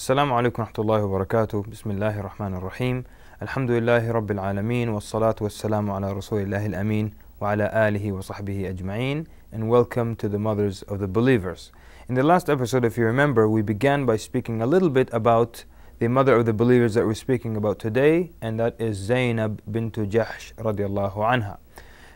السلام عليكم ورحمة الله وبركاته بسم الله الرحمن الرحيم الحمد لله رب العالمين والصلاة والسلام على رسول الله الأمين وعلى آله وصحبه أجمعين and welcome to the mothers of the believers. In the last episode if you remember we began by speaking a little bit about the mother of the believers that we're speaking about today and that is Zainab bint Jahsh radiallahu anha.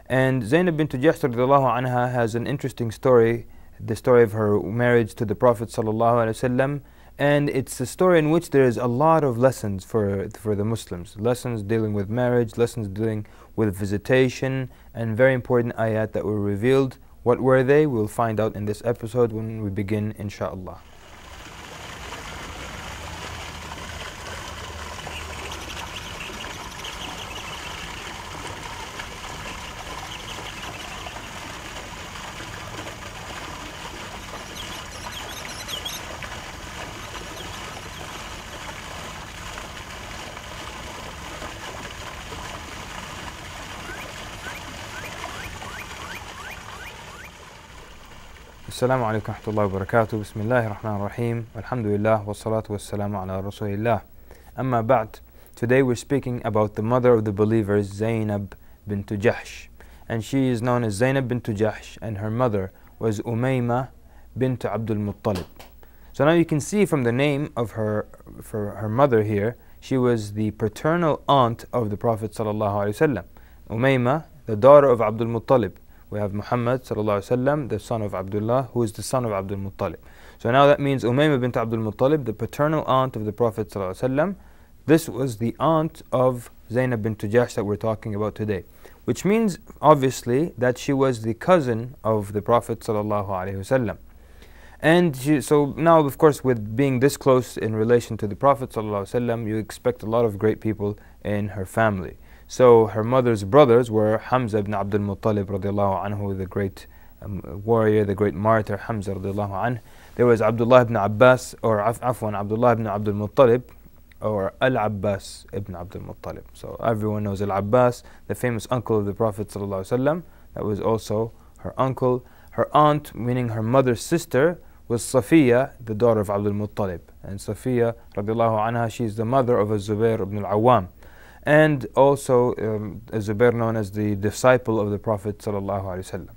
And Zainab bint Jahsh radiallahu anha has an interesting story the story of her marriage to the Prophet sallallahu alaihi wasallam and it's a story in which there is a lot of lessons for for the Muslims, lessons dealing with marriage, lessons dealing with visitation, and very important ayat that were revealed. What were they? We'll find out in this episode when we begin, inshallah. السلام عليكم ورحمة الله وبركاته بسم الله الرحمن الرحيم الحمد لله والصلاة والسلام على رسول الله أما بعد Today we're speaking about the mother of the believers Zainab bint Jahsh and she is known as Zainab bint Jahsh and her mother was Umayma bint Abdul Muttalib So now you can see from the name of her for her mother here she was the paternal aunt of the Prophet sallallahu alaihi wasallam Umayma the daughter of Abdul Muttalib we have Muhammad وسلم, the son of Abdullah, who is the son of Abdul Muttalib. So now that means Umaymah bint Abdul Muttalib, the paternal aunt of the Prophet وسلم, this was the aunt of Zainab bint Jash that we're talking about today. Which means, obviously, that she was the cousin of the Prophet وسلم. And she, so now, of course, with being this close in relation to the Prophet ﷺ, you expect a lot of great people in her family. So her mother's brothers were Hamza ibn Abdul Muttalib radiallahu anhu, the great um, warrior, the great martyr Hamza radiallahu anhu. There was Abdullah ibn Abbas, or Af- Afwan, Abdullah ibn Abdul Muttalib, or Al Abbas ibn Abdul Muttalib. So everyone knows Al Abbas, the famous uncle of the Prophet. That was also her uncle. Her aunt, meaning her mother's sister, was Safiya, the daughter of Abdul Muttalib. And Safiya, radiallahu anha, she is the mother of Zubair ibn al Awam and also um, Zubair known as the disciple of the Prophet ﷺ.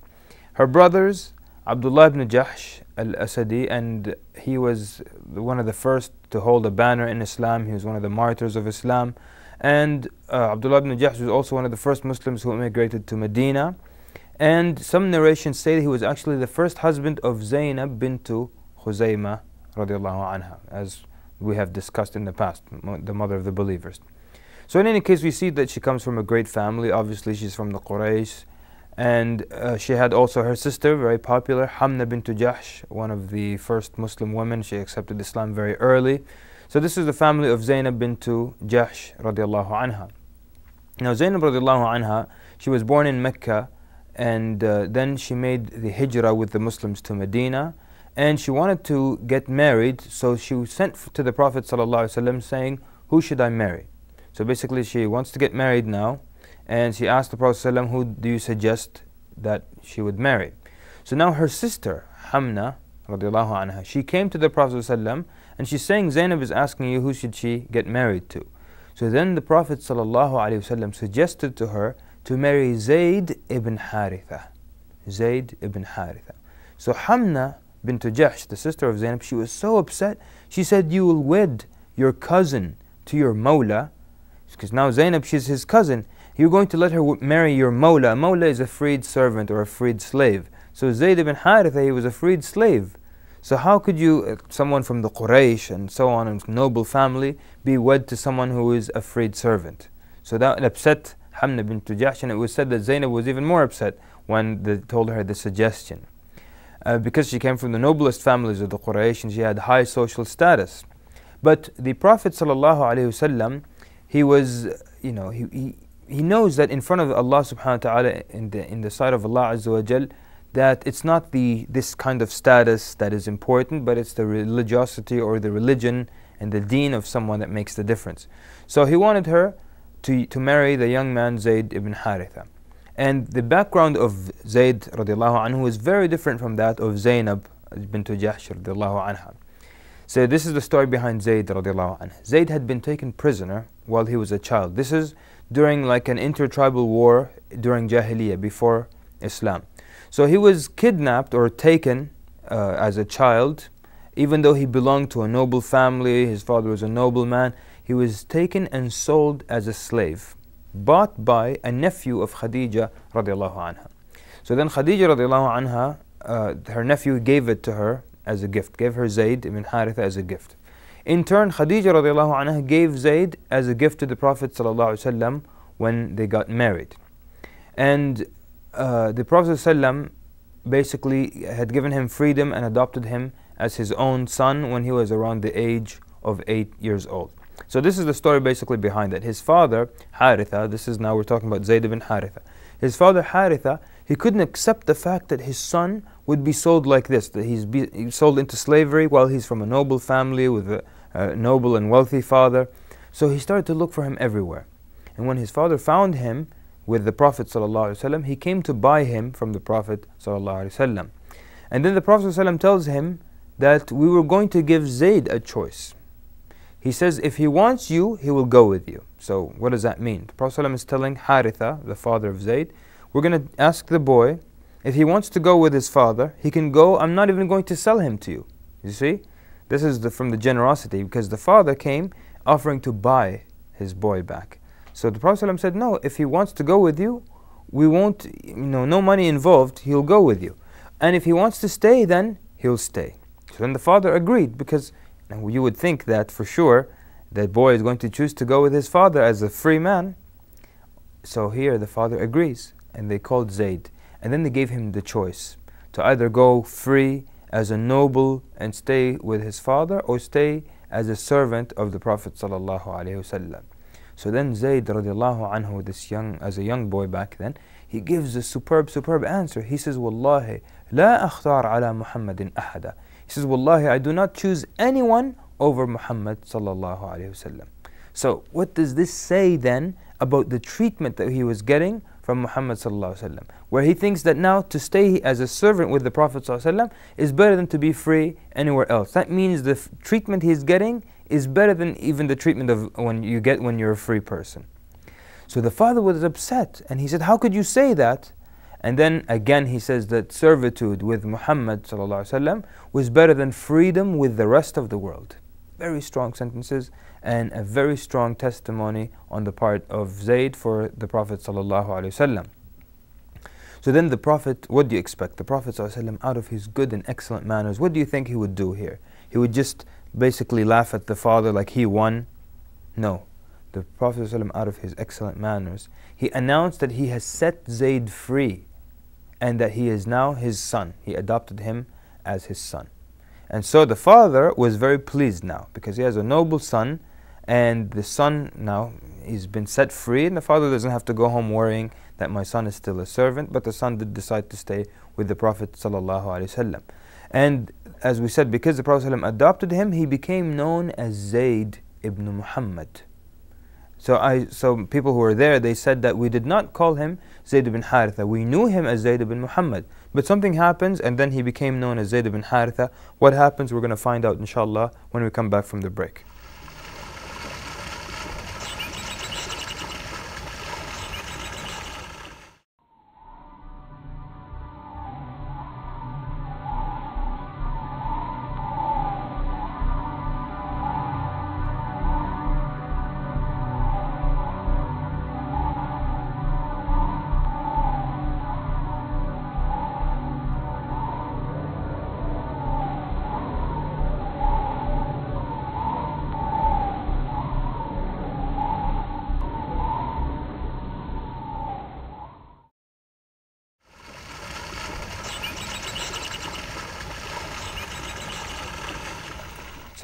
Her brothers, Abdullah ibn Jahsh al-Asadi, and he was one of the first to hold a banner in Islam. He was one of the martyrs of Islam. And uh, Abdullah ibn Jahsh was also one of the first Muslims who immigrated to Medina. And some narrations say he was actually the first husband of Zainab bintu Khuzaymah as we have discussed in the past, the mother of the believers. So in any case, we see that she comes from a great family. Obviously, she's from the Quraysh. And uh, she had also her sister, very popular, Hamna bint Jahsh, one of the first Muslim women. She accepted Islam very early. So this is the family of Zainab bint Jahsh radiallahu anha. Now Zainab radiallahu anha, she was born in Mecca and uh, then she made the hijrah with the Muslims to Medina and she wanted to get married so she was sent to the Prophet ﷺ saying, who should I marry? So basically, she wants to get married now, and she asked the Prophet ﷺ, who do you suggest that she would marry? So now her sister, Hamna, anha, she came to the Prophet ﷺ and she's saying, Zainab is asking you who should she get married to. So then the Prophet ﷺ suggested to her to marry Zayd ibn Haritha. Zayd ibn Haritha. So Hamna bint Jahsh, the sister of Zainab, she was so upset. She said, You will wed your cousin to your Mawla because now Zainab, she's his cousin. You're going to let her marry your Mawla. Mawla is a freed servant or a freed slave. So Zayd ibn Haritha, he was a freed slave. So how could you, uh, someone from the Quraysh and so on, and noble family, be wed to someone who is a freed servant? So that upset Hamna bin Tujash, and it was said that Zainab was even more upset when they told her the suggestion. Uh, because she came from the noblest families of the Quraysh and she had high social status. But the Prophet sallallahu alaihi wasallam he was, you know, he, he, he knows that in front of Allah subhanahu wa ta'ala, in the, in the sight of Allah azza wa jal, that it's not the, this kind of status that is important, but it's the religiosity or the religion and the deen of someone that makes the difference. So he wanted her to, to marry the young man Zayd ibn Haritha. And the background of Zayd radiallahu anhu is very different from that of Zainab bint Jahsh radiallahu anha. So this is the story behind Zayd radiallahu anhu. Zayd had been taken prisoner while he was a child. This is during like an intertribal war during Jahiliyyah before Islam. So he was kidnapped or taken uh, as a child, even though he belonged to a noble family, his father was a nobleman, he was taken and sold as a slave, bought by a nephew of Khadija radiallahu anha. So then Khadija radiallahu anha, uh, her nephew gave it to her as a gift, gave her Zayd ibn Haritha as a gift. In turn, Khadija radiallahu anha gave Zayd as a gift to the Prophet وسلم, when they got married. And uh, the Prophet وسلم, basically had given him freedom and adopted him as his own son when he was around the age of eight years old. So this is the story basically behind that. His father, Haritha, this is now we're talking about Zayd ibn Haritha. His father, Haritha, he couldn't accept the fact that his son would be sold like this, that he's, be, he's sold into slavery while he's from a noble family with a, a noble and wealthy father. So he started to look for him everywhere. And when his father found him with the Prophet ﷺ, he came to buy him from the Prophet ﷺ. And then the Prophet ﷺ tells him that we were going to give Zayd a choice. He says, if he wants you, he will go with you. So what does that mean? The Prophet ﷺ is telling Haritha, the father of Zayd, we're going to ask the boy, if he wants to go with his father, he can go. I'm not even going to sell him to you. You see? This is the, from the generosity because the father came offering to buy his boy back. So the Prophet ﷺ said, No, if he wants to go with you, we won't, you know, no money involved, he'll go with you. And if he wants to stay, then he'll stay. So then the father agreed because you would think that for sure that boy is going to choose to go with his father as a free man. So here the father agrees and they called Zayd. And then they gave him the choice to either go free as a noble and stay with his father or stay as a servant of the Prophet sallallahu alaihi wasallam. So then Zayd radiallahu anhu, this young, as a young boy back then, he gives a superb, superb answer. He says, Wallahi, la akhtar ala Muhammadin ahada. He says, Wallahi, I do not choose anyone over Muhammad sallallahu wasallam. So what does this say then about the treatment that he was getting from Muhammad وسلم, where he thinks that now to stay as a servant with the Prophet وسلم, is better than to be free anywhere else. That means the treatment he's getting is better than even the treatment of when you get when you're a free person. So the father was upset and he said, How could you say that? And then again he says that servitude with Muhammad وسلم, was better than freedom with the rest of the world. Very strong sentences and a very strong testimony on the part of Zayd for the Prophet So then the Prophet, what do you expect? The Prophet out of his good and excellent manners, what do you think he would do here? He would just basically laugh at the father like he won? No. The Prophet out of his excellent manners, he announced that he has set Zayd free and that he is now his son. He adopted him as his son. And so the father was very pleased now because he has a noble son and the son now, he's been set free, and the father doesn't have to go home worrying that my son is still a servant, but the son did decide to stay with the Prophet. ﷺ. And as we said, because the Prophet ﷺ adopted him, he became known as Zayd ibn Muhammad. So, I, so people who were there, they said that we did not call him Zayd ibn Haritha. We knew him as Zayd ibn Muhammad. But something happens, and then he became known as Zayd ibn Haritha. What happens, we're going to find out, inshallah, when we come back from the break.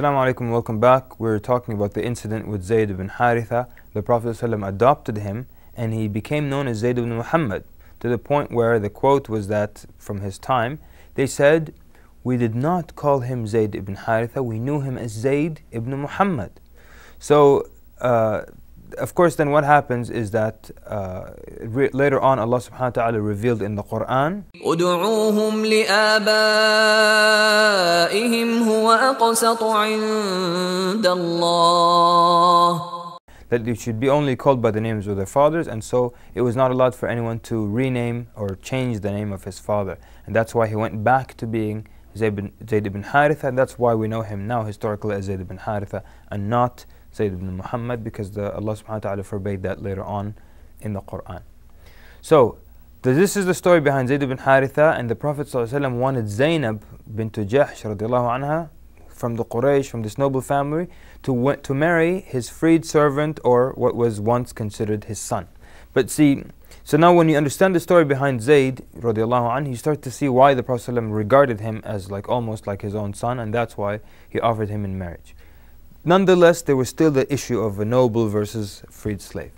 Assalamu alaikum, welcome back. We're talking about the incident with Zayd ibn Haritha. The Prophet ﷺ adopted him and he became known as Zayd ibn Muhammad to the point where the quote was that from his time, they said, We did not call him Zayd ibn Haritha, we knew him as Zayd ibn Muhammad. So uh, of course, then what happens is that uh, later on Allah subhanahu wa ta'ala revealed in the Quran. that they should be only called by the names of their fathers, and so it was not allowed for anyone to rename or change the name of his father. And that's why he went back to being Zayd ibn, Zayd ibn Haritha, and that's why we know him now historically as Zayd ibn Haritha and not Sayyid ibn Muhammad because the, Allah subhanahu wa ta'ala forbade that later on in the Quran. So this is the story behind Zayd ibn Haritha and the Prophet ﷺ wanted Zainab bint Jahsh radiallahu anha from the Quraysh, from this noble family, to, to marry his freed servant or what was once considered his son. But see, so now when you understand the story behind Zayd radiallahu anhu, you start to see why the Prophet ﷺ regarded him as like almost like his own son and that's why he offered him in marriage. Nonetheless, there was still the issue of a noble versus freed slave.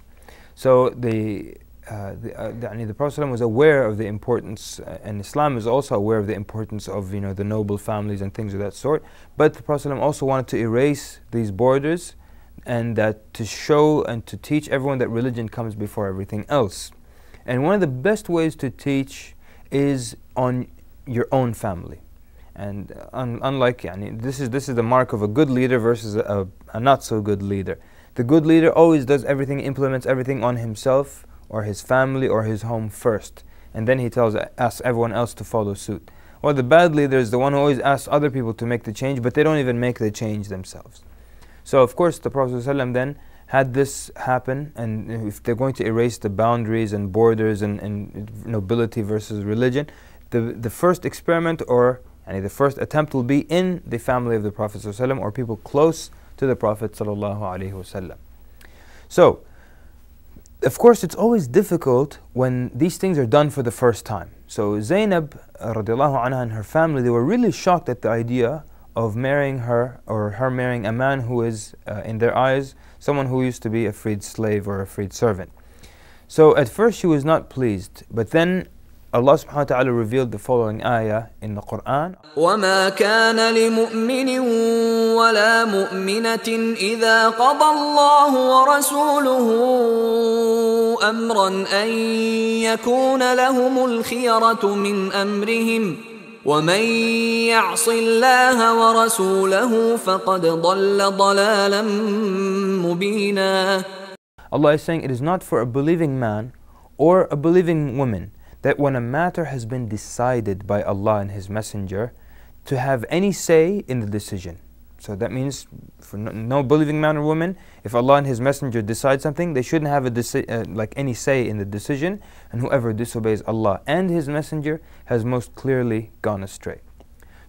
So the uh, the, uh, the, I mean, the Prophet was aware of the importance, uh, and Islam is also aware of the importance of you know the noble families and things of that sort. But the Prophet also wanted to erase these borders, and that to show and to teach everyone that religion comes before everything else. And one of the best ways to teach is on your own family. And un unlike, yani, this, is, this is the mark of a good leader versus a, a not so good leader. The good leader always does everything, implements everything on himself or his family or his home first. And then he tells asks everyone else to follow suit. Or the bad leader is the one who always asks other people to make the change, but they don't even make the change themselves. So, of course, the Prophet ﷺ then had this happen, and if they're going to erase the boundaries and borders and, and nobility versus religion, the, the first experiment or and the first attempt will be in the family of the Prophet ﷺ or people close to the Prophet ﷺ. So, of course, it's always difficult when these things are done for the first time. So Zainab anha and her family, they were really shocked at the idea of marrying her or her marrying a man who is, uh, in their eyes, someone who used to be a freed slave or a freed servant. So at first she was not pleased, but then Allah subhanahu wa ta'ala revealed the following ayah in the Quran. وَمَا كَانَ لِمُؤْمِنٍ وَلَا مُؤْمِنَةٍ إِذَا قَضَى اللَّهُ وَرَسُولُهُ أَمْرًا أَن يَكُونَ لَهُمُ الْخِيَرَةُ مِنْ أَمْرِهِمْ وَمَن يَعْصِ اللَّهَ وَرَسُولَهُ فَقَدْ ضَلَّ ضَلَالًا مُبِينًا Allah is saying it is not for a believing man or a believing woman that when a matter has been decided by Allah and His Messenger, to have any say in the decision. So that means for no, believing man or woman, if Allah and His Messenger decide something, they shouldn't have a uh, like any say in the decision, and whoever disobeys Allah and His Messenger has most clearly gone astray.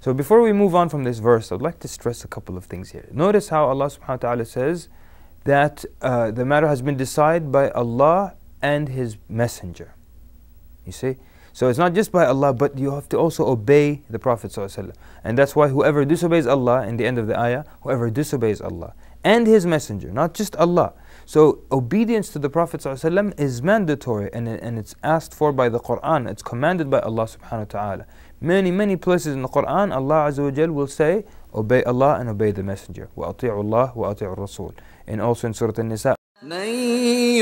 So before we move on from this verse, I'd like to stress a couple of things here. Notice how Allah subhanahu wa ta'ala says that uh, the matter has been decided by Allah and His Messenger. You see? So it's not just by Allah, but you have to also obey the Prophet. And that's why whoever disobeys Allah, in the end of the ayah, whoever disobeys Allah and His Messenger, not just Allah. So obedience to the Prophet is mandatory and, and it's asked for by the Quran. It's commanded by Allah subhanahu wa ta'ala. Many, many places in the Quran, Allah Azza will say, Obey Allah and obey the Messenger. وَأَطِيعُ اللَّهِ وَأَطِيعُ Rasul, And also in Surah An-Nisa, من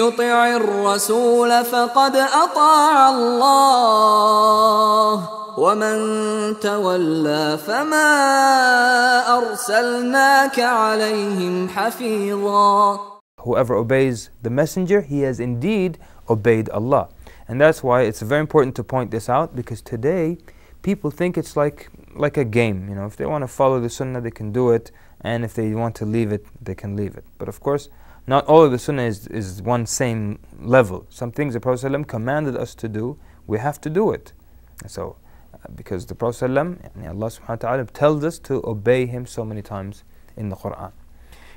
يطع الرسول فقد اطاع الله ومن تولى فما ارسلناك عليهم حفيظا Whoever obeys the messenger he has indeed obeyed Allah and that's why it's very important to point this out because today people think it's like like a game you know if they want to follow the sunnah they can do it and if they want to leave it they can leave it but of course not all of the sunnah is, is one same level. Some things the Prophet ﷺ commanded us to do, we have to do it. So, uh, because the Prophet ﷺ, Allah subhanahu wa ta'ala tells us to obey him so many times in the Quran.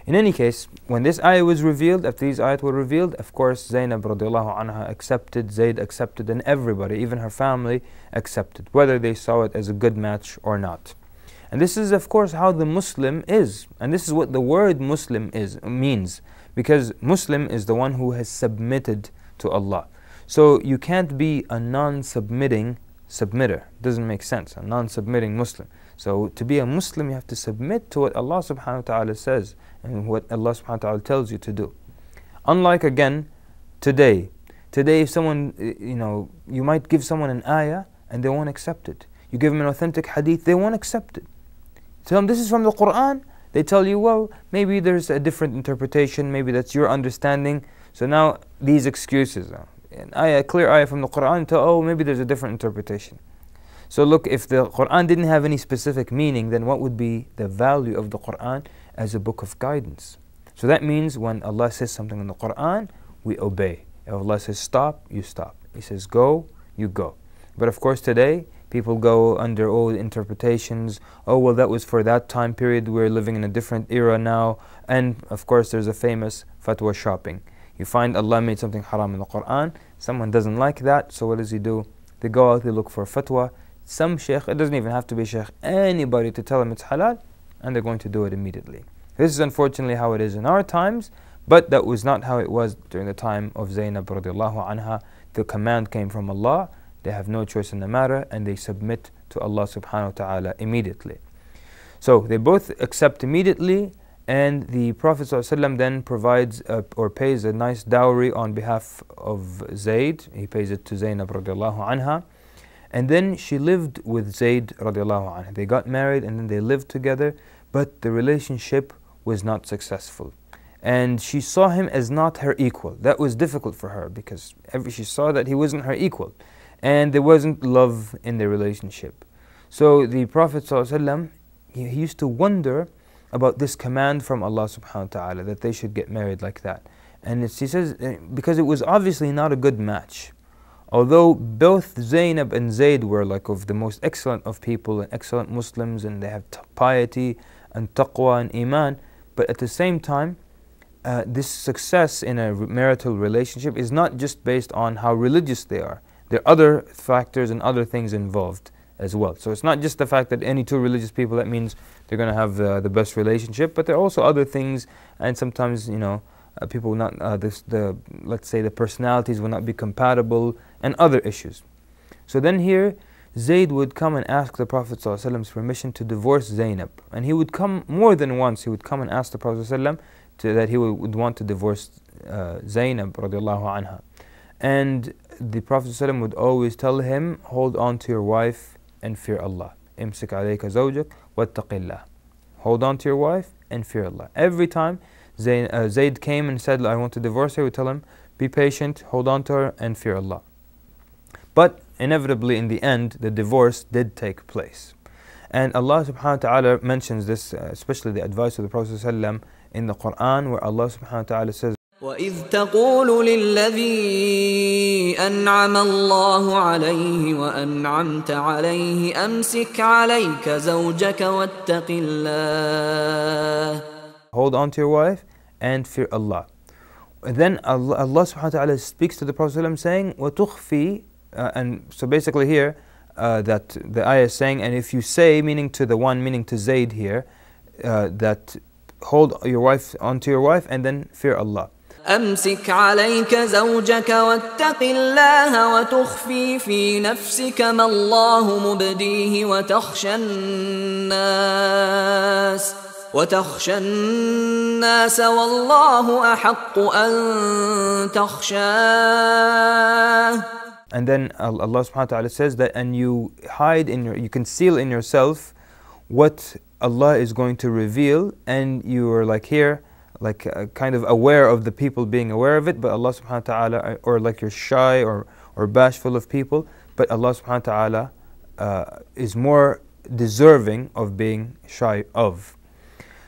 In any case, when this ayah was revealed, after these ayat were revealed, of course Zainab radiallahu anha accepted, Zayd accepted, and everybody, even her family, accepted, whether they saw it as a good match or not. And this is of course how the Muslim is, and this is what the word Muslim is means because Muslim is the one who has submitted to Allah. So you can't be a non-submitting submitter. Doesn't make sense. A non-submitting Muslim. So to be a Muslim, you have to submit to what Allah Subhanahu wa Taala says and what Allah Subhanahu wa Taala tells you to do. Unlike again today. Today, if someone you know, you might give someone an ayah and they won't accept it. You give them an authentic hadith, they won't accept it. Tell them this is from the Quran they tell you, well, maybe there's a different interpretation, maybe that's your understanding. So now these excuses. Uh, an ayah, a clear ayah from the Quran to, oh, maybe there's a different interpretation. So look, if the Quran didn't have any specific meaning, then what would be the value of the Quran as a book of guidance? So that means when Allah says something in the Quran, we obey. If Allah says stop, you stop. He says go, you go. But of course today, people go under old interpretations. Oh, well, that was for that time period. We're living in a different era now. And of course, there's a famous fatwa shopping. You find Allah made something haram in the Quran. Someone doesn't like that. So what does he do? They go out, they look for fatwa. Some sheikh, it doesn't even have to be sheikh, anybody to tell them it's halal, and they're going to do it immediately. This is unfortunately how it is in our times, but that was not how it was during the time of Zainab radiallahu anha. The command came from Allah they have no choice in the matter and they submit to Allah subhanahu wa ta'ala immediately. So they both accept immediately and the Prophet ﷺ then provides a, or pays a nice dowry on behalf of Zayd. He pays it to Zaynab radiallahu anha. And then she lived with Zayd radiallahu anha. They got married and then they lived together, but the relationship was not successful. And she saw him as not her equal. That was difficult for her because every, she saw that he wasn't her equal and there wasn't love in their relationship. So the Prophet ﷺ, he, used to wonder about this command from Allah subhanahu wa ta'ala that they should get married like that. And he says, eh, because it was obviously not a good match. Although both Zainab and Zayd were like of the most excellent of people and excellent Muslims and they have piety and taqwa and iman, but at the same time, uh, this success in a marital relationship is not just based on how religious they are, there are other factors and other things involved as well. So it's not just the fact that any two religious people, that means they're going to have uh, the best relationship, but there are also other things, and sometimes, you know, uh, people not, uh, this, the, let's say the personalities will not be compatible, and other issues. So then here, Zayd would come and ask the Prophet ﷺ's permission to divorce Zainab. And he would come more than once, he would come and ask the Prophet ﷺ to, that he would, want to divorce uh, Zainab. عنها. And the Prophet ﷺ would always tell him, hold on to your wife and fear Allah. امسك عليك زوجك واتق الله. Hold on to your wife and fear Allah. Every time uh, Zayd, came and said, I want to divorce her, we tell him, be patient, hold on to her and fear Allah. But inevitably in the end, the divorce did take place. And Allah subhanahu wa ta'ala mentions this, uh, especially the advice of the Prophet ﷺ in the Quran, where Allah subhanahu wa ta'ala says, وإذ تقول للذي أنعم الله عليه وأنعمت عليه أمسك عليك زوجك واتق الله Hold on to your wife and fear Allah. Then Allah, Allah subhanahu wa ta'ala speaks to the Prophet saying, وَتُخْفِي uh, And so basically here, uh, that the ayah is saying, and if you say, meaning to the one, meaning to Zayd here, uh, that hold your wife onto your wife and then fear Allah. أمسك عليك زوجك واتق الله وتخفي في نفسك ما الله مبديه وتخشى الناس وتخشى الناس والله أحق أن تخشاه And then Allah subhanahu wa ta'ala says that and you hide in your, you conceal in yourself what Allah is going to reveal and you are like here like uh, kind of aware of the people being aware of it, but Allah subhanahu wa ta'ala, or like you're shy or, or bashful of people, but Allah subhanahu wa ta'ala uh, is more deserving of being shy of.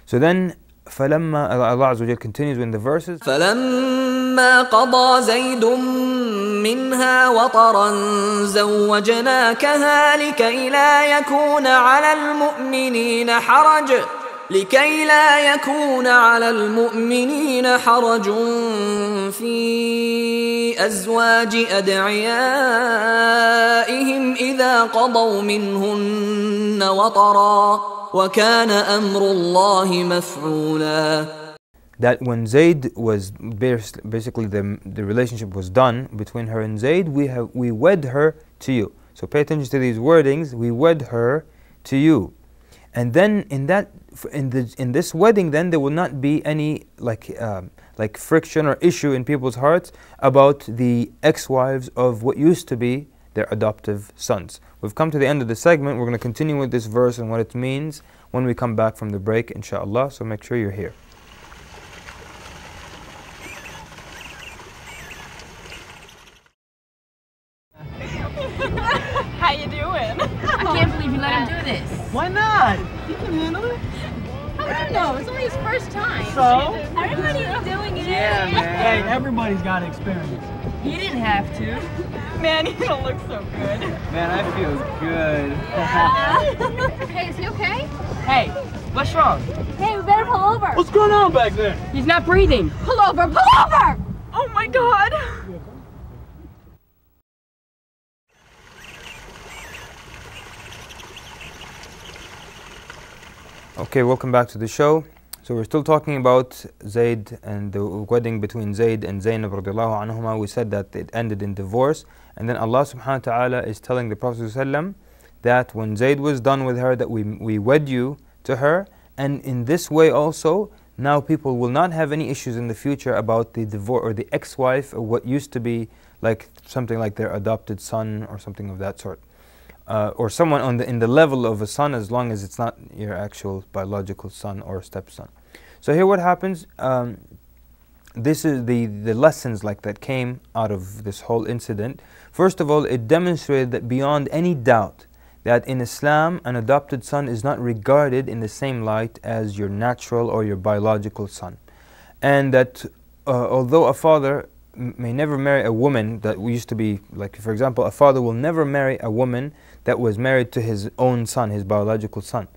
So then, فلما, Allah Azza wa continues in the verses. فلما قضى زيد منها وطرا زوجناكها لكي لا يكون على المؤمنين حرج. لكي لا يكون على المؤمنين حرج في ازواج ادعيائهم اذا قضوا منهن وطرا وكان امر الله مفعولا That when Zayd was basically the, the relationship was done between her and Zayd, we have we wed her to you. So pay attention to these wordings. We wed her to you. And then in that in the in this wedding, then there will not be any like um, like friction or issue in people's hearts about the ex-wives of what used to be their adoptive sons. We've come to the end of the segment. We're going to continue with this verse and what it means when we come back from the break, inshallah. So make sure you're here. How you doing? I can't believe you let him do this. Why not? Oh, it's it's his first time. So? Everybody's doing it. Yeah, man. Hey, everybody's got experience. You didn't have to. Man, he don't look so good. Man, I feel good. Yeah. hey, is he okay? Hey, what's wrong? Hey, we better pull over. What's going on back there? He's not breathing. Pull over, pull over! Oh my god. Okay, welcome back to the show. So we're still talking about Zayd and the wedding between Zayd and Zainab radiallahu anhuma. We said that it ended in divorce. And then Allah subhanahu wa ta'ala is telling the Prophet that when Zayd was done with her, that we, we wed you to her. And in this way also, now people will not have any issues in the future about the divorce or the ex-wife or what used to be like something like their adopted son or something of that sort uh, or someone on the, in the level of a son as long as it's not your actual biological son or stepson. So here what happens, um, this is the, the lessons like that came out of this whole incident. First of all, it demonstrated that beyond any doubt that in Islam an adopted son is not regarded in the same light as your natural or your biological son. And that uh, although a father may never marry a woman that used to be like for example a father will never marry a woman that was married to his own son his biological son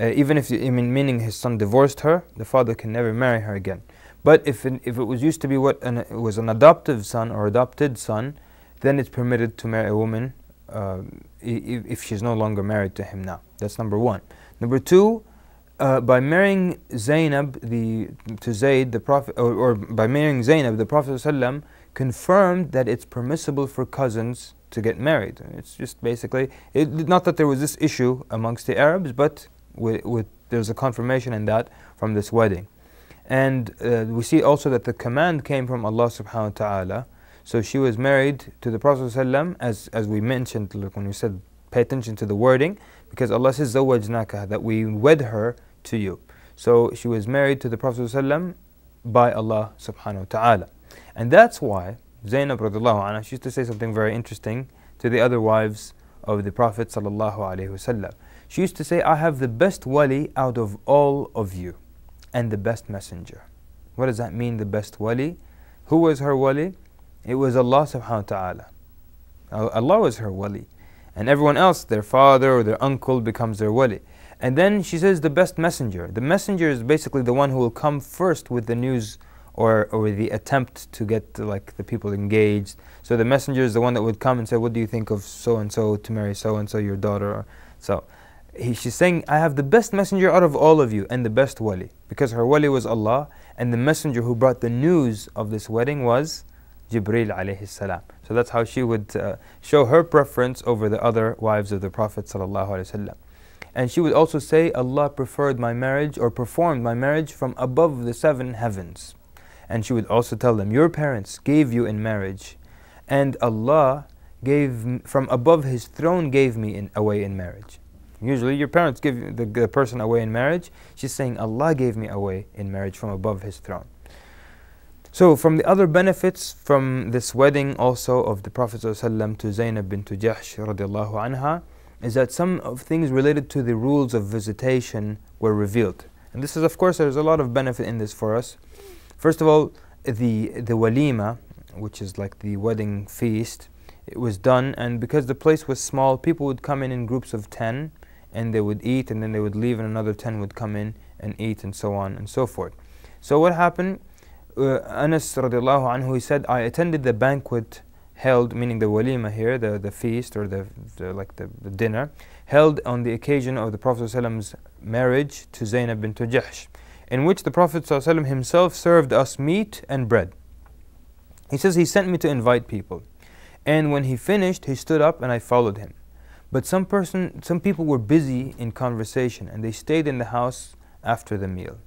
uh, even if I mean, meaning his son divorced her the father can never marry her again but if it, if it was used to be what an, it was an adoptive son or adopted son then it's permitted to marry a woman uh, if, if she's no longer married to him now that's number 1 number 2 uh, by marrying Zainab the, to Zayd, the Prophet, or, or by marrying Zainab, the Prophet ﷺ confirmed that it's permissible for cousins to get married. It's just basically, it, not that there was this issue amongst the Arabs, but with, with, there's a confirmation in that from this wedding. And uh, we see also that the command came from Allah subhanahu wa ta'ala. So she was married to the Prophet ﷺ, as, as we mentioned when we said pay attention to the wording, because Allah says, زَوَّجْنَاكَ That we wed her to you. So she was married to the Prophet ﷺ by Allah subhanahu wa ta'ala. And that's why Zainab radiallahu anha, she used to say something very interesting to the other wives of the Prophet sallallahu She used to say, I have the best wali out of all of you and the best messenger. What does that mean, the best wali? Who was her wali? It was Allah subhanahu wa ta'ala. Allah was her wali. And everyone else, their father or their uncle becomes their wali. And then she says the best messenger. The messenger is basically the one who will come first with the news or, or the attempt to get like the people engaged. So the messenger is the one that would come and say, what do you think of so-and-so to marry so-and-so, your daughter? So he, she's saying, I have the best messenger out of all of you and the best wali. Because her wali was Allah and the messenger who brought the news of this wedding was Jibril alayhi salam. So that's how she would uh, show her preference over the other wives of the Prophet sallallahu alayhi wasallam. And she would also say, Allah preferred my marriage or performed my marriage from above the seven heavens. And she would also tell them, Your parents gave you in marriage, and Allah gave from above His throne gave me in, away in marriage. Usually, your parents give the, the person away in marriage. She's saying, Allah gave me away in marriage from above His throne. So, from the other benefits from this wedding also of the Prophet ﷺ to Zainab bint Jahsh radiallahu anha, is that some of things related to the rules of visitation were revealed. And this is, of course, there's a lot of benefit in this for us. First of all, the, the walima, which is like the wedding feast, it was done, and because the place was small, people would come in in groups of 10 and they would eat, and then they would leave, and another 10 would come in and eat, and so on and so forth. So, what happened? Uh, Anas radiallahu anhu, he said, I attended the banquet held, meaning the walima here, the, the feast or the, the like the, the, dinner, held on the occasion of the Prophet Prophet's marriage to Zainab bint Jahsh, in which the Prophet ﷺ himself served us meat and bread. He says he sent me to invite people, and when he finished, he stood up and I followed him. But some person, some people were busy in conversation, and they stayed in the house after the meal,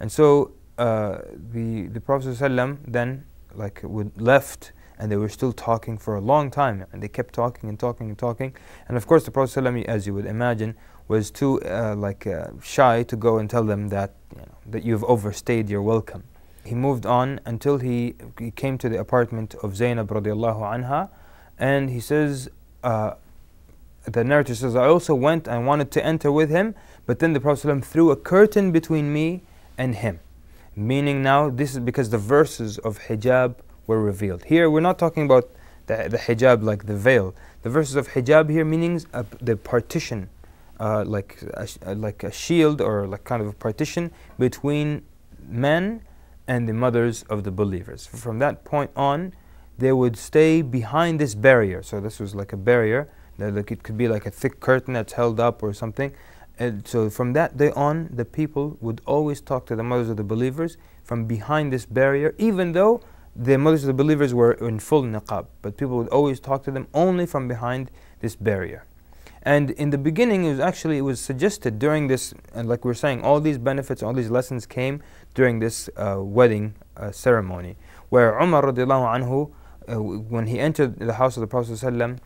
and so uh, the the Prophet ﷺ then like would left and they were still talking for a long time and they kept talking and talking and talking and of course the prophet ﷺ, as you would imagine was too uh, like uh, shy to go and tell them that you know, that you've overstayed your welcome he moved on until he, he came to the apartment of Zainab radiallahu anha and he says uh, the narrator says I also went and wanted to enter with him but then the prophet threw a curtain between me and him meaning now this is because the verses of hijab were revealed. Here we're not talking about the, the hijab like the veil. The verses of hijab here meanings uh, the partition, uh, like a, uh, like a shield or like kind of a partition between men and the mothers of the believers. From that point on, they would stay behind this barrier. So this was like a barrier that like it could be like a thick curtain that's held up or something. And so from that day on, the people would always talk to the mothers of the believers from behind this barrier, even though the mothers of the believers were in full niqab, but people would always talk to them only from behind this barrier. And in the beginning, it was actually it was suggested during this, and like we are saying, all these benefits, all these lessons came during this uh, wedding uh, ceremony, where Umar radiallahu anhu, uh, when he entered the house of the Prophet sallallahu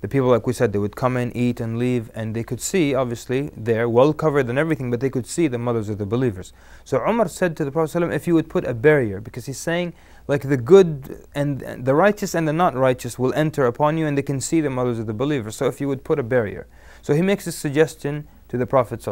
the people, like we said, they would come in, eat, and leave, and they could see, obviously, they're well covered and everything, but they could see the mothers of the believers. So Umar said to the Prophet, ﷺ, if you would put a barrier, because he's saying like the good and, the righteous and the not righteous will enter upon you and they can see the mothers of the believers. So if you would put a barrier. So he makes this suggestion to the Prophet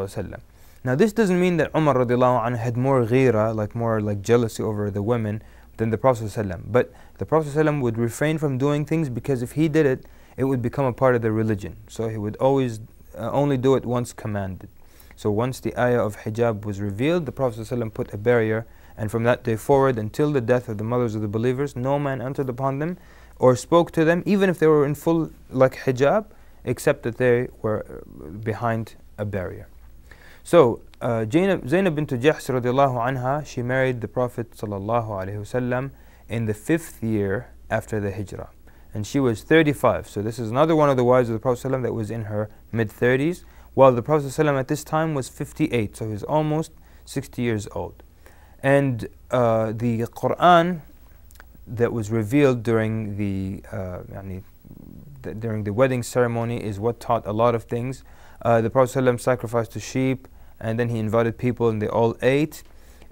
Now this doesn't mean that Umar radiallahu anhu had more ghira, like more like jealousy over the women than the Prophet But the Prophet would refrain from doing things because if he did it, it would become a part of the religion. So he would always uh, only do it once commanded. So once the ayah of hijab was revealed, the Prophet put a barrier and from that day forward until the death of the mothers of the believers, no man entered upon them or spoke to them, even if they were in full like hijab, except that they were uh, behind a barrier. So uh, Zainab, Zainab bint radiallahu anha, she married the Prophet sallallahu alaihi wasallam in the fifth year after the hijrah. And she was 35. So this is another one of the wives of the Prophet ﷺ that was in her mid 30s, while the Prophet ﷺ at this time was 58. So he's almost 60 years old. And uh, the Quran that was revealed during the, uh, during the wedding ceremony is what taught a lot of things. Uh, the Prophet ﷺ sacrificed a sheep and then he invited people and they all ate.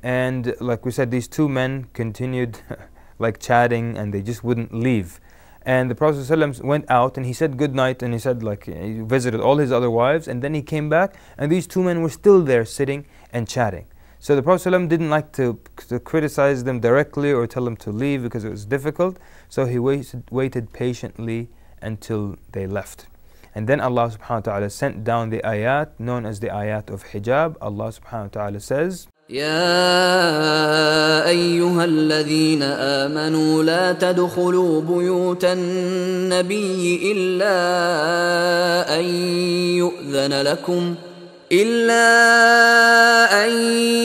And like we said, these two men continued like chatting and they just wouldn't leave. And the Prophet ﷺ went out and he said good night and he said like he visited all his other wives and then he came back and these two men were still there sitting and chatting. So the Prophet ﷺ didn't like to, to criticize them directly or tell them to leave because it was difficult. So he waited, waited patiently until they left. And then Allah subhanahu wa ta'ala sent down the ayat known as the ayat of hijab. Allah subhanahu wa ta'ala says, يا أيها الذين آمنوا لا تدخلوا بيوت النبي إلا أن يؤذن لكم ۖ إلا أن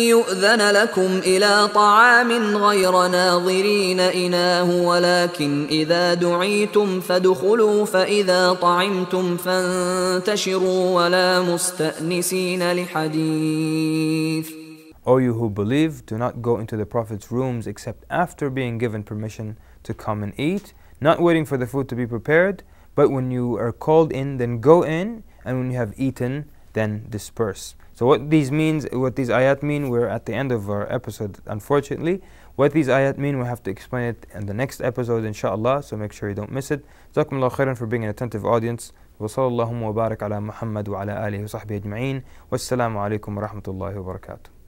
يؤذن لكم إلى طعام غير ناظرين إناه ولكن إذا دعيتم فإذا طعمتم فانتشروا ولا مستأنسين لحديث O you who believe, do not go into the Prophet's rooms except after being given permission to come and eat, not waiting for the food to be prepared, but when you are called in, then go in, and when you have eaten, then disperse. So what these means, what these ayat mean, we're at the end of our episode, unfortunately. What these ayat mean, we have to explain it in the next episode, inshallah. So make sure you don't miss it. Jazakumullah khairan for being an attentive audience. وصلى اللهم وبارك على محمد وعلى آله وصحبه أجمعين والسلام عليكم ورحمة الله وبركاته